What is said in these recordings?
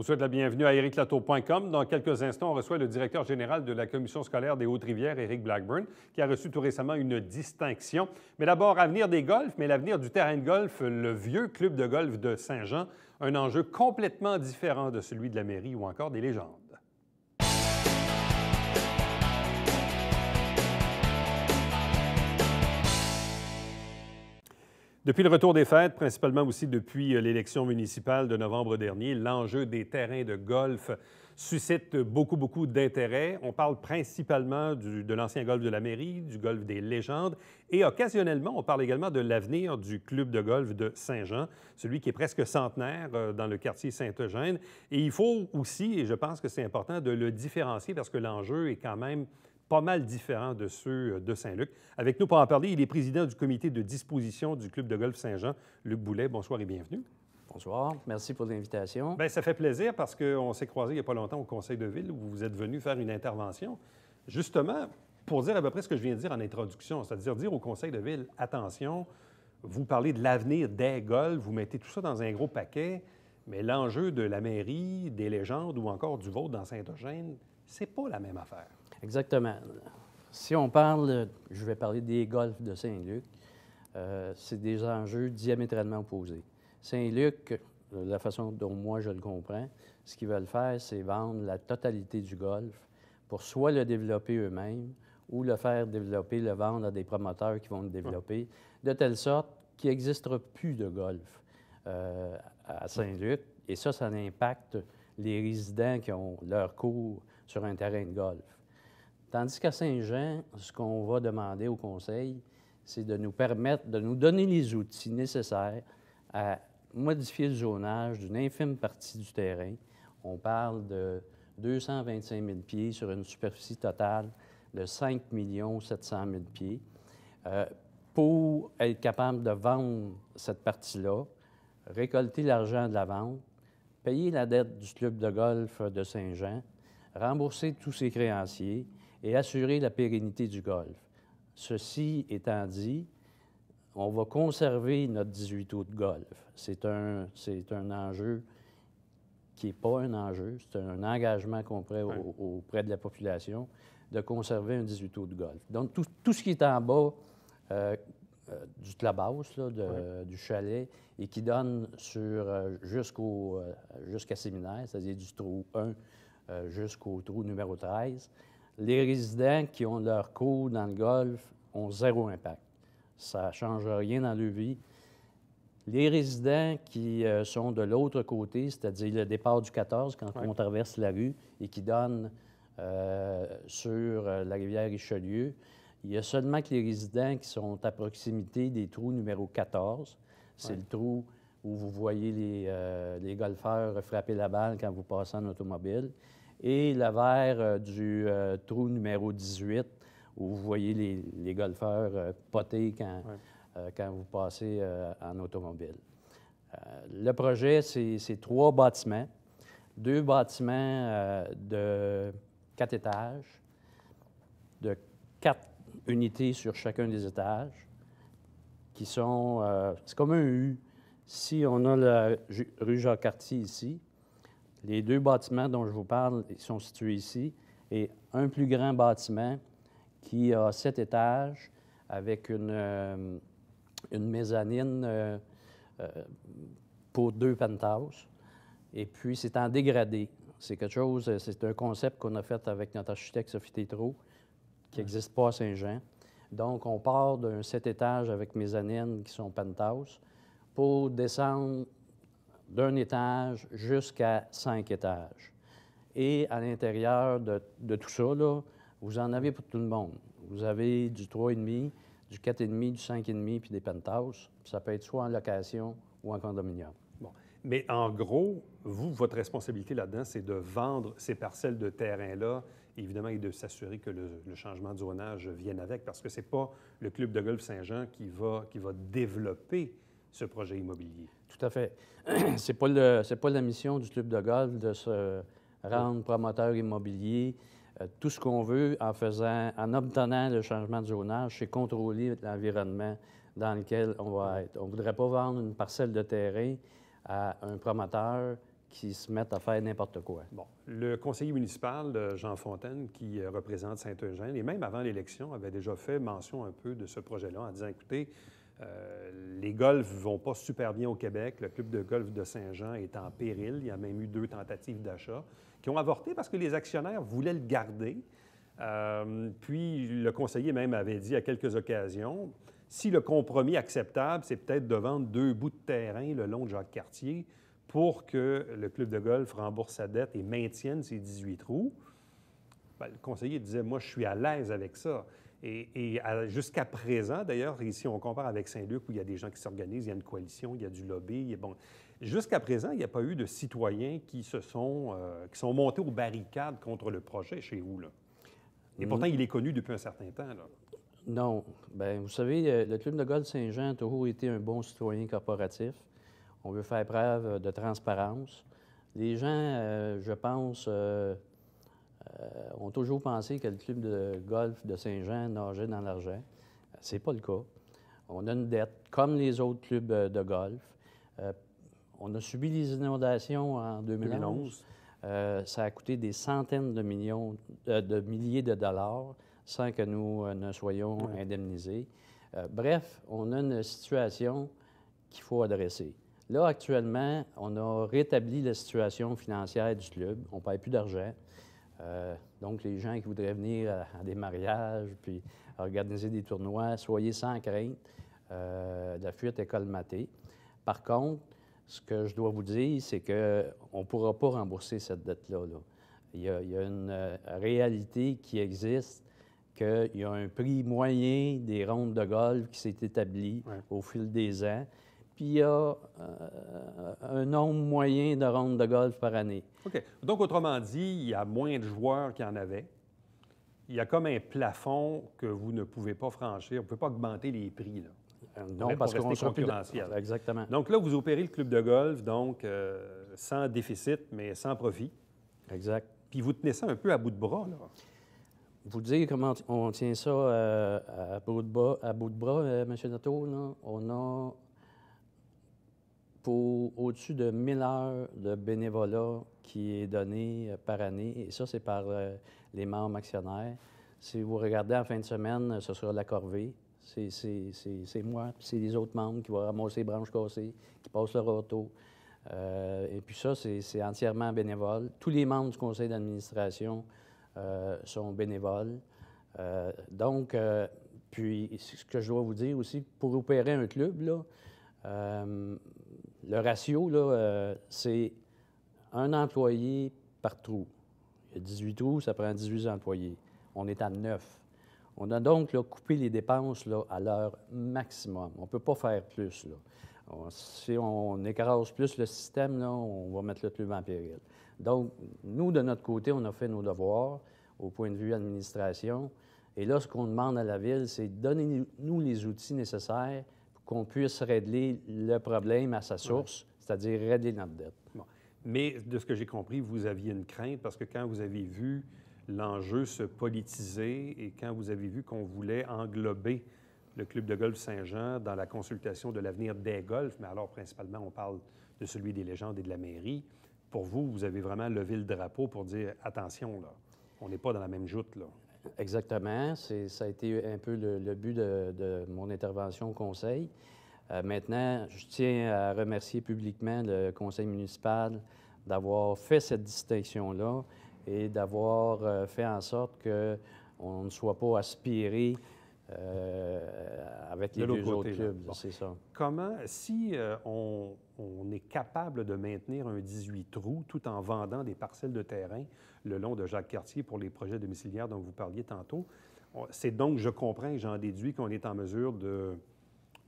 vous souhaite la bienvenue à ericlato.com. Dans quelques instants, on reçoit le directeur général de la Commission scolaire des Hautes-Rivières, Eric Blackburn, qui a reçu tout récemment une distinction. Mais d'abord, avenir des golfs, mais l'avenir du terrain de golf, le vieux club de golf de Saint-Jean, un enjeu complètement différent de celui de la mairie ou encore des légendes. Depuis le retour des fêtes, principalement aussi depuis euh, l'élection municipale de novembre dernier, l'enjeu des terrains de golf suscite beaucoup, beaucoup d'intérêt. On parle principalement de l'ancien golf de la mairie, du golf des légendes, et occasionnellement, on parle également de l'avenir du club de golf de Saint-Jean, celui qui est presque centenaire euh, dans le quartier Saint-Eugène. Et il faut aussi, et je pense que c'est important, de le différencier parce que l'enjeu est quand même pas mal différent de ceux de Saint-Luc. Avec nous pour en parler, il est président du comité de disposition du Club de golf Saint-Jean, Luc Boulet. Bonsoir et bienvenue. Bonsoir, merci pour l'invitation. Bien, ça fait plaisir parce qu'on s'est croisés il n'y a pas longtemps au conseil de ville où vous êtes venu faire une intervention, justement pour dire à peu près ce que je viens de dire en introduction, c'est-à-dire dire au conseil de ville, attention, vous parlez de l'avenir des golfs, vous mettez tout ça dans un gros paquet, mais l'enjeu de la mairie, des légendes ou encore du vôtre dans Saint-Eugène, c'est pas la même affaire. Exactement. Si on parle, je vais parler des golfs de Saint-Luc, euh, c'est des enjeux diamétralement opposés. Saint-Luc, euh, la façon dont moi je le comprends, ce qu'ils veulent faire, c'est vendre la totalité du golf pour soit le développer eux-mêmes ou le faire développer, le vendre à des promoteurs qui vont le développer, de telle sorte qu'il n'existera plus de golf euh, à Saint-Luc. Et ça, ça impacte les résidents qui ont leur cours sur un terrain de golf. Tandis qu'à Saint-Jean, ce qu'on va demander au Conseil, c'est de nous permettre, de nous donner les outils nécessaires à modifier le zonage d'une infime partie du terrain. On parle de 225 000 pieds sur une superficie totale de 5 700 000 pieds. Euh, pour être capable de vendre cette partie-là, récolter l'argent de la vente, payer la dette du club de golf de Saint-Jean, rembourser tous ses créanciers, et assurer la pérennité du golf. Ceci étant dit, on va conserver notre 18 août de golf. C'est un, enjeu qui n'est pas un enjeu, c'est un engagement qu'on prend auprès de la population de conserver un 18 août de golf. Donc, tout, ce qui est en bas euh, euh, du Tlabas, là, du chalet, et qui donne sur, euh, jusqu'à séminaire, c'est-à-dire du trou 1 jusqu'au trou numéro 13, les résidents qui ont leur cours dans le golf ont zéro impact. Ça ne change rien dans leur vie. Les résidents qui euh, sont de l'autre côté, c'est-à-dire le départ du 14, quand on traverse la rue et qui donne euh, sur euh, la rivière Richelieu, il y a seulement que les résidents qui sont à proximité des trous numéro 14. C'est le trou où vous voyez les golfeurs frapper la balle quand vous passez en automobile et le verre euh, du euh, trou numéro 18, où vous voyez les, golfeurs euh, poter quand, vous passez en automobile. le projet, c'est trois bâtiments, deux bâtiments de quatre étages, de quatre unités sur chacun des étages, qui sont, c'est comme un U. Si on a la rue Jacques-Cartier ici, les deux bâtiments dont je vous parle sont situés ici et un plus grand bâtiment qui a sept étages avec une, euh, une mezzanine euh, euh, pour deux penthouses. Et puis, c'est en dégradé. C'est quelque chose, c'est un concept qu'on a fait avec notre architecte Sophie Tétrault, qui n'existe pas à Saint-Jean. Donc, on part d'un sept étages avec mezzanine qui sont penthouses pour descendre d'un étage jusqu'à cinq étages. Et à l'intérieur de, tout ça, vous en avez pour tout le monde. Vous avez du 3,5, du 4,5, du 5,5, puis des penthouses. Ça peut être soit en location ou en condominium. Mais en gros, vous, votre responsabilité là-dedans, c'est de vendre ces parcelles de terrain-là, évidemment, et de s'assurer que le, changement de zonage vienne avec, parce que ce n'est pas le club de golf Saint-Jean qui va, qui va développer ce projet immobilier. Tout à fait. Ce n'est pas, pas la mission du club de golf de se rendre promoteur immobilier. Euh, tout ce qu'on veut en faisant, en obtenant le changement de zonage, c'est contrôler l'environnement dans lequel on va être. On ne voudrait pas vendre une parcelle de terrain à un promoteur qui se met à faire n'importe quoi. Bon. Le conseiller municipal, Jean Fontaine, qui euh, représente Saint-Eugène, et même avant l'élection, avait déjà fait mention un peu de ce projet-là en disant, écoutez, euh, les golfs ne vont pas super bien au Québec. Le club de golf de Saint-Jean est en péril. Il y a même eu deux tentatives d'achat qui ont avorté parce que les actionnaires voulaient le garder. Euh, puis le conseiller même avait dit à quelques occasions, si le compromis acceptable, c'est peut-être de vendre deux bouts de terrain le long de Jacques-Cartier pour que le club de golf rembourse sa dette et maintienne ses 18 trous, ben, le conseiller disait, moi je suis à l'aise avec ça. Et, jusqu'à présent, d'ailleurs, ici on compare avec Saint-Luc où il y a des gens qui s'organisent, il y a une coalition, il y a du lobby. bon, jusqu'à présent, il n'y a pas eu de citoyens qui se sont, euh, qui sont montés aux barricades contre le projet chez vous. Là. Et pourtant, mm. il est connu depuis un certain temps. Là. Non. Bien, vous savez, euh, le Club de gaulle Saint-Jean a toujours été un bon citoyen corporatif. On veut faire preuve de transparence. Les gens, euh, je pense, euh, ont toujours pensé que le club de golf de Saint-Jean nageait dans l'argent. C'est pas le cas. On a une dette, comme les autres clubs euh, de golf. Euh, on a subi les inondations en 2011. ça a coûté des centaines de millions, de milliers de dollars sans que nous ne soyons indemnisés. bref, on a une situation qu'il faut adresser. Là, actuellement, on a rétabli la situation financière du club. On ne paye plus d'argent. Euh, donc, les gens qui voudraient venir à, des mariages, puis organiser des tournois, soyez sans crainte. Euh, la fuite est colmatée. Par contre, ce que je dois vous dire, c'est qu'on ne pourra pas rembourser cette dette-là. Il, y a une euh, réalité qui existe, qu'il y a un prix moyen des rondes de golf qui s'est établi au fil des ans puis il y a euh, un nombre moyen de rondes de golf par année. OK. Donc, autrement dit, il y a moins de joueurs qu'il y en avait. Il y a comme un plafond que vous ne pouvez pas franchir. On ne pouvez pas augmenter les prix. Là. Euh, non, parce qu'on sera plus Exactement. Donc là, vous opérez le club de golf, donc euh, sans déficit, mais sans profit. Exact. Puis vous tenez ça un peu à bout de bras, là. Vous dire comment on tient ça à bout de bras, à bout de bras, M. Nato, là. on a pour au-dessus de 1000 heures de bénévolat qui est donné euh, par année, et ça, c'est par euh, les membres actionnaires. Si vous regardez en fin de semaine, euh, ce sera la corvée. C'est moi, c'est les autres membres qui vont ramasser les branches cassées, qui passent leur auto. et puis ça, c'est entièrement bénévole. Tous les membres du conseil d'administration sont bénévoles. donc, puis ce que je dois vous dire aussi, pour opérer un club, là, le ratio, euh, c'est un employé par trou. Il y a 18 trous, ça prend 18 employés. On est à 9. On a donc coupé les dépenses à leur maximum. On ne peut pas faire plus. Là. si on écrase plus le système, là, on va mettre le club en péril. Donc, nous, de notre côté, on a fait nos devoirs au point de vue administration. Et là, ce qu'on demande à la Ville, c'est donner, nous les outils nécessaires qu'on puisse régler le problème à sa source, c'est-à-dire régler notre dette. Mais de ce que j'ai compris, vous aviez une crainte parce que quand vous avez vu l'enjeu se politiser et quand vous avez vu qu'on voulait englober le club de golf Saint-Jean dans la consultation de l'avenir des golfs, mais alors principalement on parle de celui des légendes et de la mairie, pour vous, vous avez vraiment levé le drapeau pour dire attention là, on n'est pas dans la même joute là. Exactement. Ça a été un peu le, but de, mon intervention au conseil. Euh, maintenant, je tiens à remercier publiquement le conseil municipal d'avoir fait cette distinction-là et d'avoir euh, fait en sorte qu'on ne soit pas aspiré euh, avec les deux clubs, c'est ça. Comment, si euh, on, est capable de maintenir un 18 trous tout en vendant des parcelles de terrain le long de Jacques Cartier pour les projets domiciliaires dont vous parliez tantôt, c'est donc, je comprends et j'en déduis qu'on est en mesure de,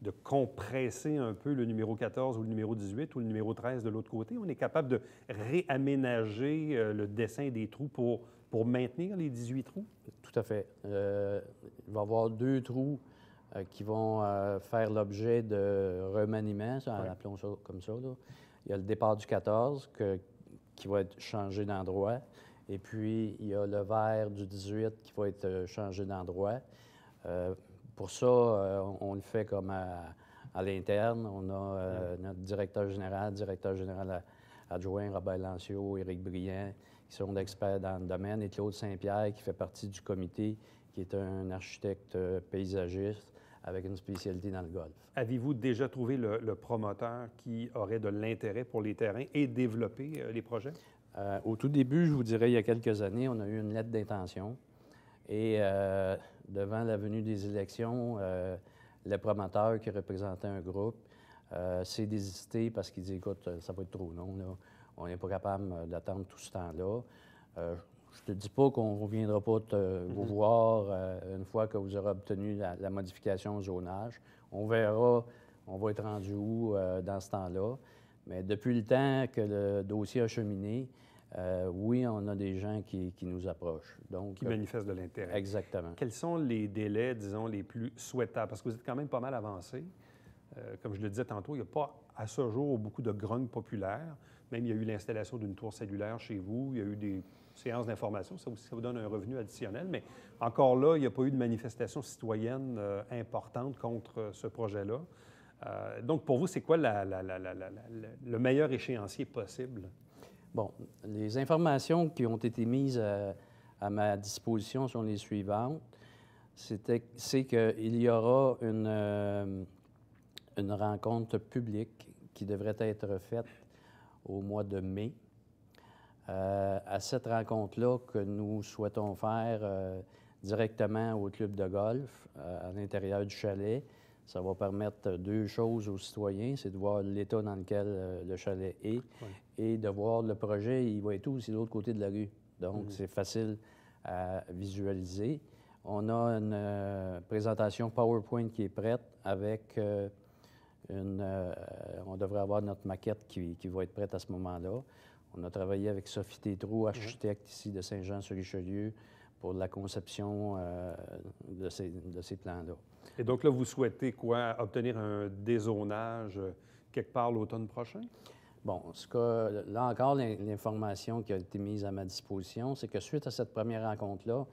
de compresser un peu le numéro 14 ou le numéro 18 ou le numéro 13 de l'autre côté. On est capable de réaménager euh, le dessin des trous pour pour maintenir les 18 trous? Tout à fait. Euh, il va y avoir deux trous euh, qui vont euh, faire l'objet de remaniement, appelons ça comme ça. Il y a le départ du 14 qui va être changé d'endroit, et puis il y a le vert du 18 qui va être changé d'endroit. pour ça, on, le fait comme à, l'interne. On a notre directeur général, directeur général adjoint, Robert Lancio, Éric Briand, qui sont dans le domaine, et Claude Saint-Pierre, qui fait partie du comité, qui est un architecte euh, paysagiste avec une spécialité dans le golf. Avez-vous déjà trouvé le, promoteur qui aurait de l'intérêt pour les terrains et développer euh, les projets? Euh, au tout début, je vous dirais, il y a quelques années, on a eu une lettre d'intention. Et devant la venue des élections, le promoteur qui représentait un groupe s'est désisté parce qu'il dit, écoute, ça va être trop long. On n'est pas capable euh, d'attendre tout ce temps-là. Euh, je ne te dis pas qu'on ne reviendra pas te, mhm. voir euh, une fois que vous aurez obtenu la, modification au zonage. On verra, on va être rendu où dans ce temps-là. Mais depuis le temps que le dossier a cheminé, oui, on a des gens qui, nous approchent. Donc, qui manifestent de l'intérêt. Exactement. Quels sont les délais, disons, les plus souhaitables? Parce que vous êtes quand même pas mal avancé. comme je le disais tantôt, il n'y a pas à ce jour beaucoup de grognes populaires. Même il y a eu l'installation d'une tour cellulaire chez vous, il y a eu des séances d'information, ça vous donne un revenu additionnel. Mais encore là, il n'y a pas eu de manifestation citoyenne euh, importante contre euh, ce projet-là. Euh, donc, pour vous, c'est quoi le meilleur échéancier possible? Bon, les informations qui ont été mises à, ma disposition sont les suivantes. C'est qu'il y aura une rencontre publique qui devrait être faite au mois de mai. Euh, à cette rencontre-là que nous souhaitons faire euh, directement au club de golf euh, à l'intérieur du chalet. Ça va permettre deux choses aux citoyens, c'est de voir l'état dans lequel le chalet est et de voir le projet, il va être aussi de l'autre côté de la rue. Donc, mm-hmm. c'est facile à visualiser. On a une présentation PowerPoint qui est prête avec euh, on devrait avoir notre maquette qui, qui va être prête à ce moment-là. On a travaillé avec Sophie Tétroux, mhm. architecte ici de Saint-Jean-sur-Richelieu, pour la conception euh, de ces, de ces plans-là. Et donc là, vous souhaitez quoi? Obtenir un dézonage euh, quelque part l'automne prochain? Bon, ce que, là encore, l'information qui a été mise à ma disposition, c'est que suite à cette première rencontre-là,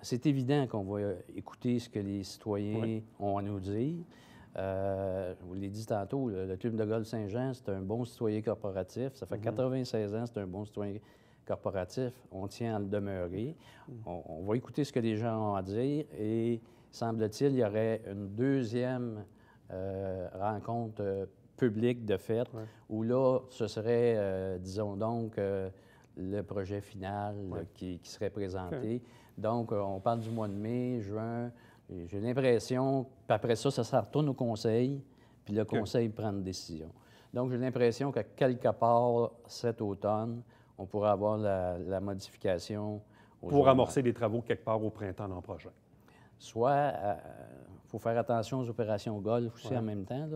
c'est évident qu'on va écouter ce que les citoyens ont à nous dire. Euh, vous l'ai dit tantôt, le, Club de gaulle Saint-Jean, c'est un bon citoyen corporatif. Ça fait 96 mhm. ans, c'est un bon citoyen corporatif. On tient à le demeurer. Mhm. On, va écouter ce que les gens ont à dire. Et semble-t-il, il y aurait une deuxième euh, rencontre euh, publique de fête, où là, ce serait, disons donc, le projet final qui, serait présenté. Donc, on parle du mois de mai, juin. J'ai l'impression, qu'après ça, ça, se retourne au conseil, puis le conseil prend une décision. Donc, j'ai l'impression que quelque part, cet automne, on pourra avoir la, modification. Pour amorcer des travaux quelque part au printemps dans le projet. Soit, il euh, faut faire attention aux opérations golf aussi en même temps,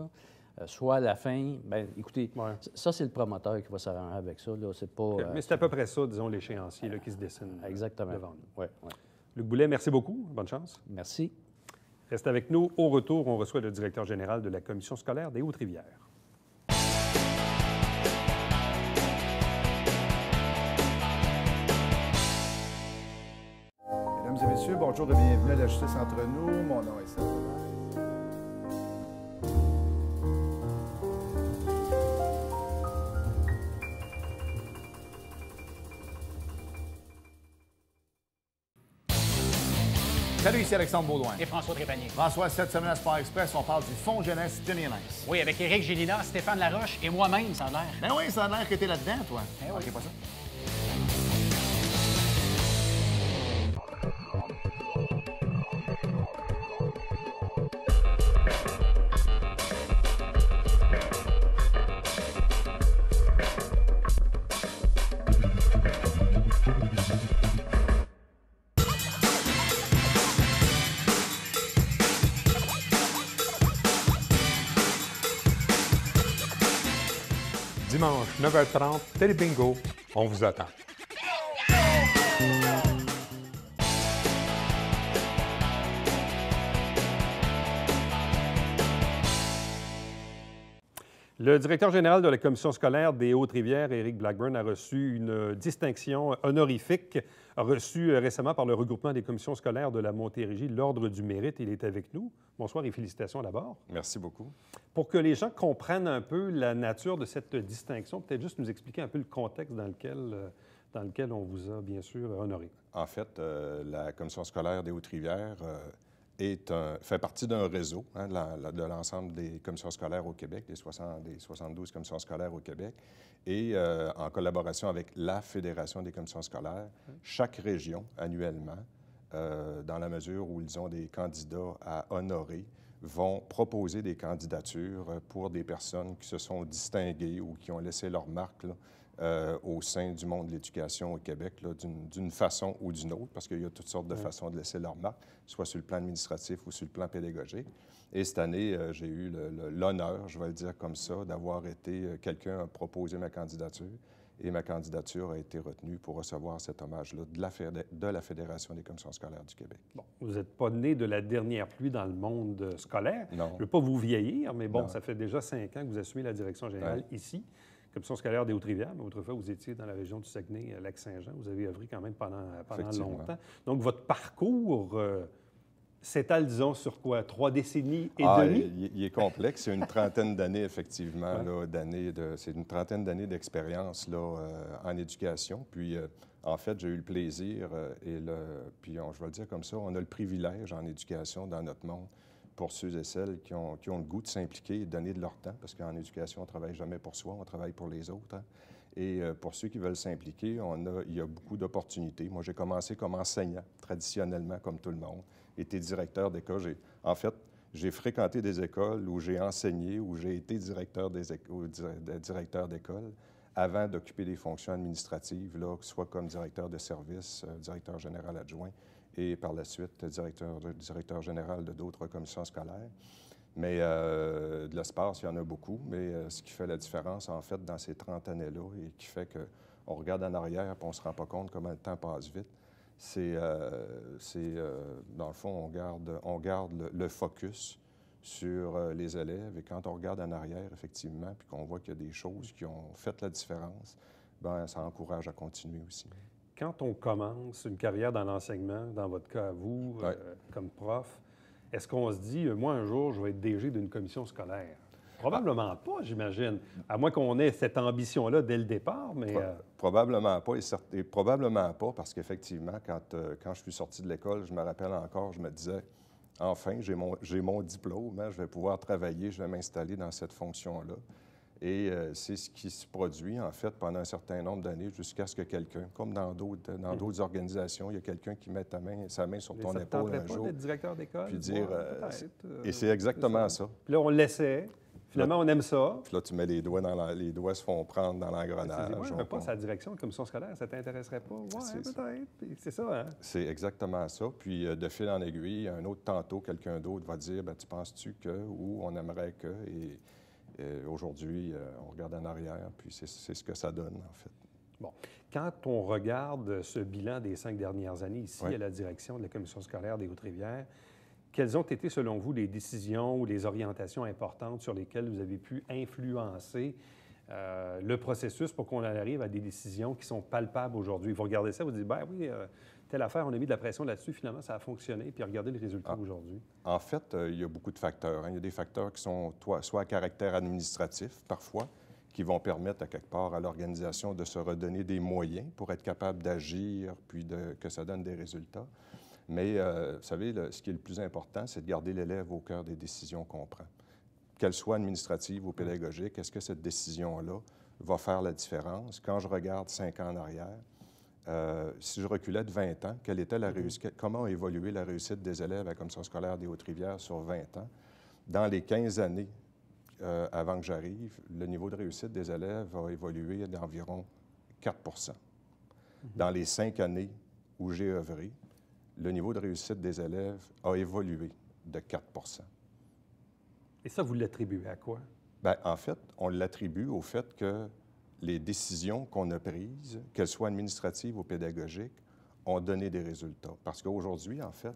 euh, soit à la fin, Bien, écoutez, ça, c'est le promoteur qui va s'arranger avec ça. pas, euh, Mais c'est à peu près ça, disons, l'échéancier qui se dessine exactement. devant Luc Boulet, merci beaucoup. Bonne chance. Merci. Reste avec nous. Au retour, on reçoit le directeur général de la Commission scolaire des Hautes-Rivières. Mesdames et messieurs, bonjour et bienvenue à la Justice entre nous. Mon nom est Sandra Salut, ici Alexandre Baudouin. Et François Trépanier. François, cette semaine à Sport Express, on parle du Fonds jeunesse de Nice. Oui, avec Éric Gélina, Stéphane Laroche et moi-même, ça a l'air. Ben oui, ça a l'air que t'es là-dedans, toi. Ben oui. Ok, pas ça. 9h30, Télé Bingo. On vous attend. Le directeur général de la Commission scolaire des Hautes-Rivières, Éric Blackburn, a reçu une distinction honorifique reçue récemment par le regroupement des commissions scolaires de la Montérégie, l'Ordre du Mérite. Il est avec nous. Bonsoir et félicitations d'abord. Merci beaucoup. Pour que les gens comprennent un peu la nature de cette distinction, peut-être juste nous expliquer un peu le contexte dans lequel, dans lequel on vous a bien sûr honoré. En fait, euh, la Commission scolaire des Hautes-Rivières... Euh, fait partie d'un réseau hein, de l'ensemble des commissions scolaires au Québec, des, 60, des 72 commissions scolaires au Québec, et euh, en collaboration avec la Fédération des commissions scolaires, chaque région annuellement, euh, dans la mesure où ils ont des candidats à honorer, vont proposer des candidatures pour des personnes qui se sont distinguées ou qui ont laissé leur marque là, euh, au sein du monde de l'éducation au Québec, d'une façon ou d'une autre, parce qu'il y a toutes sortes de façons de laisser leur marque, soit sur le plan administratif ou sur le plan pédagogique. Et cette année, euh, j'ai eu l'honneur, je vais le dire comme ça, d'avoir été, euh, quelqu'un a proposé ma candidature et ma candidature a été retenue pour recevoir cet hommage-là de, de, la Fédération des commissions scolaires du Québec. Bon, vous n'êtes pas né de la dernière pluie dans le monde scolaire. Non. Je ne veux pas vous vieillir, mais bon, ça fait déjà cinq ans que vous assumez la direction générale ici. Commission scolaire des hauts rivières mais autrefois, vous étiez dans la région du Saguenay, euh, Lac-Saint-Jean. Vous avez œuvré quand même pendant, pendant longtemps. Donc, votre parcours euh, s'étale, disons, sur quoi? Trois décennies et ah, demie? Il, est complexe. C'est une trentaine d'années, effectivement, de, c'est une trentaine d'années d'expérience là, euh, en éducation. Puis, en fait, j'ai eu le plaisir et le, puis je vais le dire comme ça, on a le privilège en éducation dans notre monde pour ceux et celles qui ont, qui ont le goût de s'impliquer et de donner de leur temps, parce qu'en éducation, on ne travaille jamais pour soi, on travaille pour les autres. Hein. Et euh, pour ceux qui veulent s'impliquer, on a, il y a beaucoup d'opportunités. Moi, j'ai commencé comme enseignant, traditionnellement, comme tout le monde. Été directeur d'école. En fait, j'ai fréquenté des écoles où j'ai enseigné, où j'ai été directeur d'école avant d'occuper des fonctions administratives, là, soit comme directeur de service, euh, directeur général adjoint et par la suite directeur, directeur général de d'autres commissions scolaires. Mais euh, de l'espace, il y en a beaucoup. Mais euh, ce qui fait la différence, en fait, dans ces 30 années-là, et qui fait qu'on regarde en arrière et on ne se rend pas compte comment le temps passe vite, c'est, euh, dans le fond, on garde, on garde le, focus sur les élèves. Et quand on regarde en arrière, effectivement, puis qu'on voit qu'il y a des choses qui ont fait la différence, ben, ça encourage à continuer aussi quand on commence une carrière dans l'enseignement, dans votre cas à vous, euh, comme prof, est-ce qu'on se dit, euh, moi, un jour, je vais être DG d'une commission scolaire? Probablement ah. pas, j'imagine. À moins qu'on ait cette ambition-là dès le départ, mais... Euh, probablement pas, et, probablement pas, parce qu'effectivement, quand, quand je suis sorti de l'école, je me rappelle encore, je me disais, enfin, j'ai mon, diplôme, hein, je vais pouvoir travailler, je vais m'installer dans cette fonction-là. Et euh, c'est ce qui se produit, en fait, pendant un certain nombre d'années jusqu'à ce que quelqu'un, comme dans d'autres euh, dans mm. d'autres organisations, il y a quelqu'un qui met ta main, sa main sur ton ça épaule un pas jour. directeur d'école. Puis dire. Euh, et c'est exactement ça. Puis là, on l'essaie. Finalement, on aime ça. Puis là, tu mets les doigts dans la... les doigts se font prendre dans ah, l'engrenage. je ne veux pas sa direction la commission scolaire, ça t'intéresserait pas. Ouais, peut-être. C'est ça, hein? C'est exactement ça. Puis de fil en aiguille, un autre tantôt, quelqu'un d'autre va dire, ben, tu penses-tu que, ou on aimerait que. Et Aujourd'hui, euh, on regarde en arrière, puis c'est ce que ça donne, en fait. Bon. Quand on regarde ce bilan des cinq dernières années ici à la direction de la Commission scolaire des Hautes-Rivières, quelles ont été, selon vous, les décisions ou les orientations importantes sur lesquelles vous avez pu influencer euh, le processus pour qu'on en arrive à des décisions qui sont palpables aujourd'hui? Vous regardez ça, vous dites, ben oui, euh, telle affaire, on a mis de la pression là-dessus, finalement, ça a fonctionné, puis regardez les résultats ah. aujourd'hui. En fait, euh, il y a beaucoup de facteurs. Hein. Il y a des facteurs qui sont soit à caractère administratif, parfois, qui vont permettre à quelque part à l'organisation de se redonner des moyens pour être capable d'agir, puis que ça donne des résultats. Mais euh, vous savez, ce qui est le plus important, c'est de garder l'élève au cœur des décisions qu'on prend. Qu'elles soient administratives ou pédagogiques, est-ce que cette décision-là va faire la différence? Quand je regarde cinq ans en arrière, euh, si je reculais de 20 ans, quelle était la mhm. comment a évolué la réussite des élèves à la commission scolaire des Hautes-Rivières sur 20 ans. Dans les 15 années euh, avant que j'arrive, le niveau de réussite des élèves a évolué d'environ 4 mhm. Dans les cinq années où j'ai œuvré, le niveau de réussite des élèves a évolué de 4 Et ça, vous l'attribuez à quoi? Bien, en fait, on l'attribue au fait que les décisions qu'on a prises, qu'elles soient administratives ou pédagogiques, ont donné des résultats. Parce qu'aujourd'hui, en fait,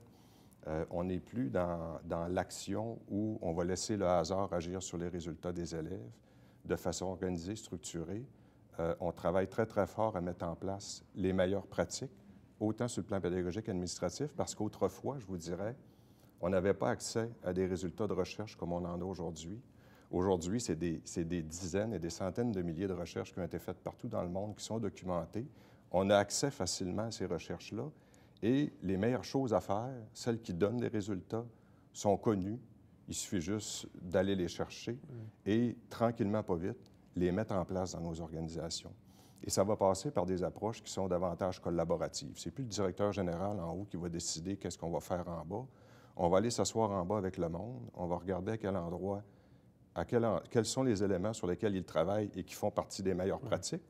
euh, on n'est plus dans, l'action où on va laisser le hasard agir sur les résultats des élèves de façon organisée, structurée. Euh, on travaille très, très fort à mettre en place les meilleures pratiques, autant sur le plan pédagogique qu'administratif, parce qu'autrefois, je vous dirais, on n'avait pas accès à des résultats de recherche comme on en a aujourd'hui. Aujourd'hui, c'est des, dizaines et des centaines de milliers de recherches qui ont été faites partout dans le monde, qui sont documentées. On a accès facilement à ces recherches-là. Et les meilleures choses à faire, celles qui donnent des résultats, sont connues. Il suffit juste d'aller les chercher et, tranquillement, pas vite, les mettre en place dans nos organisations. Et ça va passer par des approches qui sont davantage collaboratives. C'est plus le directeur général en haut qui va décider qu'est-ce qu'on va faire en bas. On va aller s'asseoir en bas avec le monde. On va regarder à quel endroit quels sont les éléments sur lesquels ils travaillent et qui font partie des meilleures pratiques.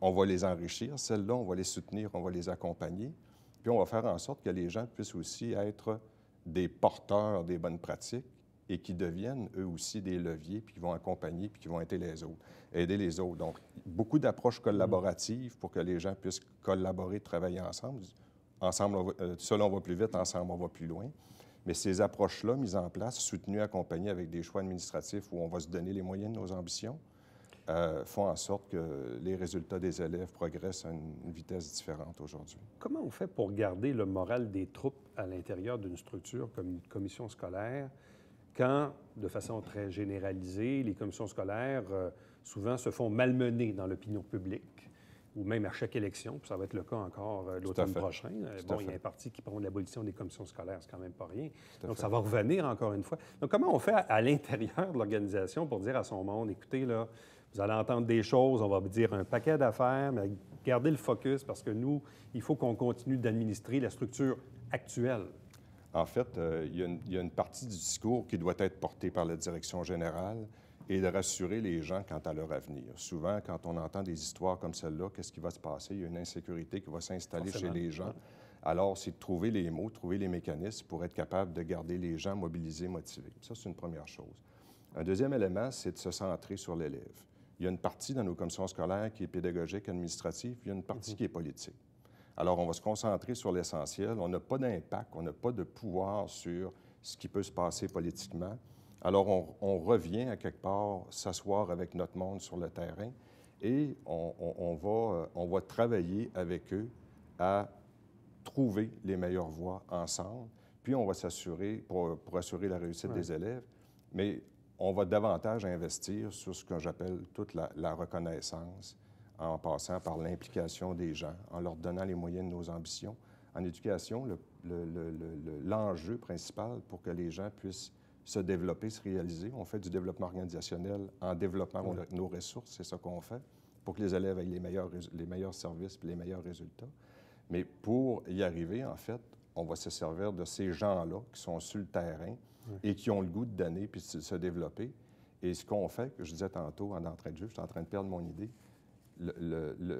On va les enrichir, celles-là, on va les soutenir, on va les accompagner. Puis on va faire en sorte que les gens puissent aussi être des porteurs des bonnes pratiques et qui deviennent eux aussi des leviers, puis qui vont accompagner, puis qui vont aider les autres. Aider les autres. Donc, beaucoup d'approches collaboratives pour que les gens puissent collaborer, travailler ensemble. Ensemble, on va euh, plus vite, ensemble on va plus loin. Mais ces approches-là mises en place, soutenues, accompagnées avec des choix administratifs où on va se donner les moyens de nos ambitions, euh, font en sorte que les résultats des élèves progressent à une vitesse différente aujourd'hui. Comment on fait pour garder le moral des troupes à l'intérieur d'une structure comme une commission scolaire quand, de façon très généralisée, les commissions scolaires euh, souvent se font malmener dans l'opinion publique? ou même à chaque élection, puis ça va être le cas encore euh, l'automne prochain. Euh, bon, il y a un parti qui prend l'abolition des commissions scolaires, c'est quand même pas rien. Donc, ça va revenir encore une fois. Donc, comment on fait à, l'intérieur de l'organisation pour dire à son monde, écoutez, là, vous allez entendre des choses, on va vous dire un paquet d'affaires, mais gardez le focus parce que nous, il faut qu'on continue d'administrer la structure actuelle. En fait, euh, il y a une partie du discours qui doit être portée par la direction générale, et de rassurer les gens quant à leur avenir. Souvent, quand on entend des histoires comme celle-là, qu'est-ce qui va se passer? Il y a une insécurité qui va s'installer chez les gens. Alors, c'est de trouver les mots, trouver les mécanismes pour être capable de garder les gens mobilisés, motivés. Ça, c'est une première chose. Un deuxième élément, c'est de se centrer sur l'élève. Il y a une partie dans nos commissions scolaires qui est pédagogique, administrative, il y a une partie mhm. qui est politique. Alors, on va se concentrer sur l'essentiel. On n'a pas d'impact, on n'a pas de pouvoir sur ce qui peut se passer politiquement. Alors, on, revient à quelque part s'asseoir avec notre monde sur le terrain et on, va, euh, on va travailler avec eux à trouver les meilleures voies ensemble, puis on va s'assurer, pour, assurer la réussite des élèves, mais on va davantage investir sur ce que j'appelle toute la, reconnaissance, en passant par l'implication des gens, en leur donnant les moyens de nos ambitions. En éducation, l'enjeu principal pour que les gens puissent se développer, se réaliser. On fait du développement organisationnel en développant nos ressources, c'est ça qu'on fait, pour que les élèves aient les meilleurs, les meilleurs services et les meilleurs résultats. Mais pour y arriver, en fait, on va se servir de ces gens-là qui sont sur le terrain et qui ont le goût de donner puis de se développer. Et ce qu'on fait, que je disais tantôt en entrée de jeu, je suis en train de perdre mon idée,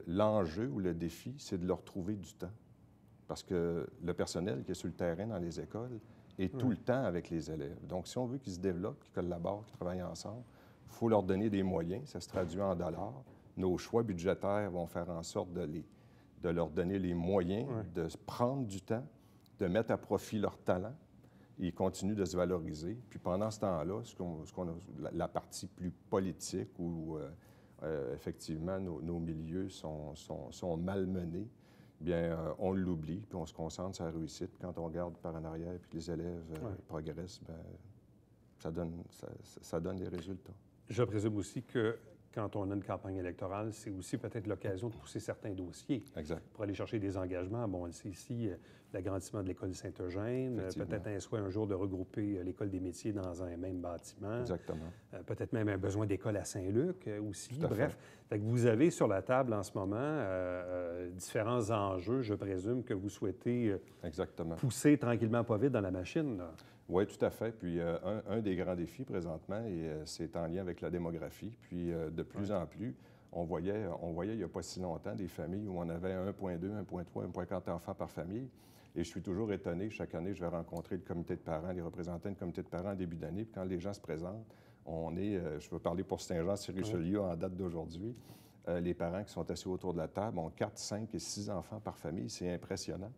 l'enjeu ou le défi, c'est de leur trouver du temps. Parce que le personnel qui est sur le terrain dans les écoles, et tout le temps avec les élèves. Donc, si on veut qu'ils se développent, qu'ils collaborent, qu'ils travaillent ensemble, il faut leur donner des moyens. Ça se traduit en dollars. Nos choix budgétaires vont faire en sorte de, de leur donner les moyens de prendre du temps, de mettre à profit leur talent ils continuent de se valoriser. Puis pendant ce temps-là, ce qu'on, la, la, partie plus politique où euh, euh, effectivement nos, milieux sont, malmenés, bien, euh, on l'oublie, puis on se concentre sur la réussite. quand on regarde par en arrière, puis les élèves euh, progressent, bien, ça, donne, ça, donne des résultats. Je présume aussi que quand on a une campagne électorale, c'est aussi peut-être l'occasion de pousser certains dossiers. Pour aller chercher des engagements. Bon, euh, l'agrandissement de l'école Saint-Eugène, euh, peut-être un souhait un jour de regrouper euh, l'école des métiers dans un même bâtiment. Exactement. Euh, peut-être même un besoin d'école à Saint-Luc aussi. Bref, que vous avez sur la table en ce moment différents enjeux, je présume, que vous souhaitez Exactement. pousser tranquillement pas vite dans la machine. Là. Oui, tout à fait. Puis un, des grands défis présentement, et c'est en lien avec la démographie, puis de plus en plus, on voyait, on voyait il n'y a pas si longtemps des familles où on avait 1,2, 1,3, 1,4 enfants par famille. Et je suis toujours étonné. Chaque année, je vais rencontrer le comité de parents, les représentants du comité de parents en début d'année. Puis quand les gens se présentent, on est, euh, je veux parler pour Saint-Jean-sur-Richelieu en date d'aujourd'hui, euh, les parents qui sont assis autour de la table ont 4, 5 et 6 enfants par famille. C'est impressionnant.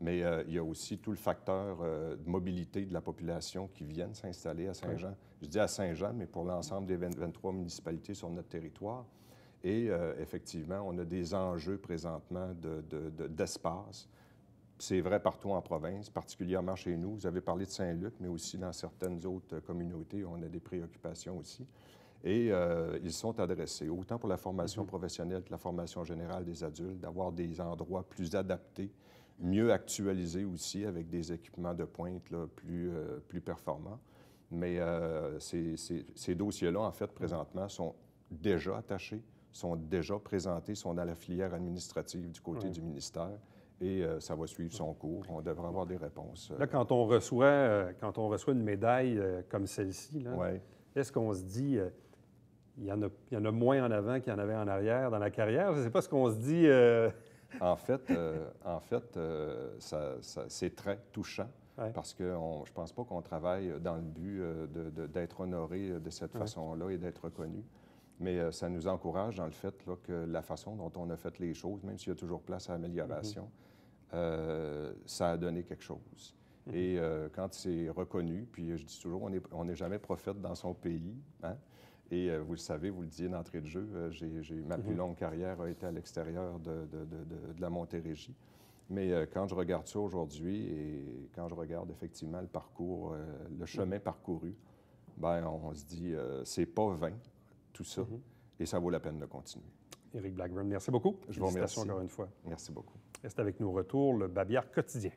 Mais euh, il y a aussi tout le facteur de mobilité de la population qui viennent s'installer à Saint-Jean. Je dis à Saint-Jean, mais pour l'ensemble des 23 municipalités sur notre territoire. Et effectivement, on a des enjeux présentement d'espace. De, c'est vrai partout en province, particulièrement chez nous. Vous avez parlé de Saint-Luc, mais aussi dans certaines autres communautés, on a des préoccupations aussi. Et euh, ils sont adressés, autant pour la formation mm-hmm. professionnelle que la formation générale des adultes, d'avoir des endroits plus adaptés, mieux actualisés aussi, avec des équipements de pointe euh, plus, performants. Mais euh, ces, ces, dossiers-là, en fait, présentement, sont déjà attachés, sont déjà présentés, sont dans la filière administrative du côté du ministère et euh, ça va suivre son cours. On devrait avoir des réponses. Euh, là, euh, quand on reçoit, une médaille comme celle-ci, est-ce qu'on se dit il y, en a, moins en avant qu'il y en avait en arrière dans la carrière? Je ne sais pas ce qu'on se dit. en fait, en fait c'est très touchant. Parce que je ne pense pas qu'on travaille dans le but d'être honoré de cette façon-là et d'être reconnu. Mais euh, ça nous encourage dans le fait que la façon dont on a fait les choses, même s'il y a toujours place à amélioration, mm-hmm. euh, ça a donné quelque chose. Mm-hmm. Et euh, quand c'est reconnu, puis je dis toujours, on n'est jamais prophète dans son pays. Hein. Et vous le savez, vous le disiez d'entrée de jeu, j'ai ma plus mm-hmm. longue carrière a été à l'extérieur de, de, la Montérégie. Mais quand je regarde ça aujourd'hui et quand je regarde effectivement le parcours, le chemin parcouru, ben on se dit, c'est pas vain tout ça. Mhm. Et ça vaut la peine de continuer. Éric Blackburn, merci beaucoup. Je vous remercie. encore une fois. Merci beaucoup. Reste avec nous au retour, le Babillard quotidien.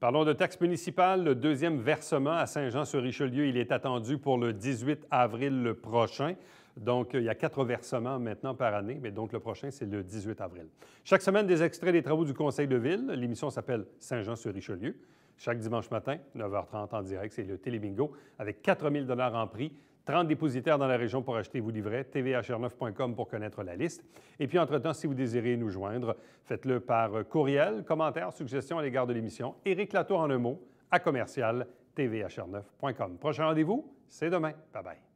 Parlons de taxes municipales. Le deuxième versement à Saint-Jean-sur-Richelieu, il est attendu pour le 18 avril prochain. Donc, il y a quatre versements maintenant par année, mais donc le prochain, c'est le 18 avril. Chaque semaine, des extraits des travaux du Conseil de ville. L'émission s'appelle Saint-Jean-sur-Richelieu. Chaque dimanche matin, 9h30 en direct, c'est le Télébingo avec 4000 dollars en prix. 30 dépositaires dans la région pour acheter vos livrets, tvhr9.com pour connaître la liste. Et puis, entre-temps, si vous désirez nous joindre, faites-le par courriel, commentaires, suggestion à l'égard de l'émission. Éric Latour en un mot, à commercial, tvhr9.com. Prochain rendez-vous, c'est demain. Bye bye.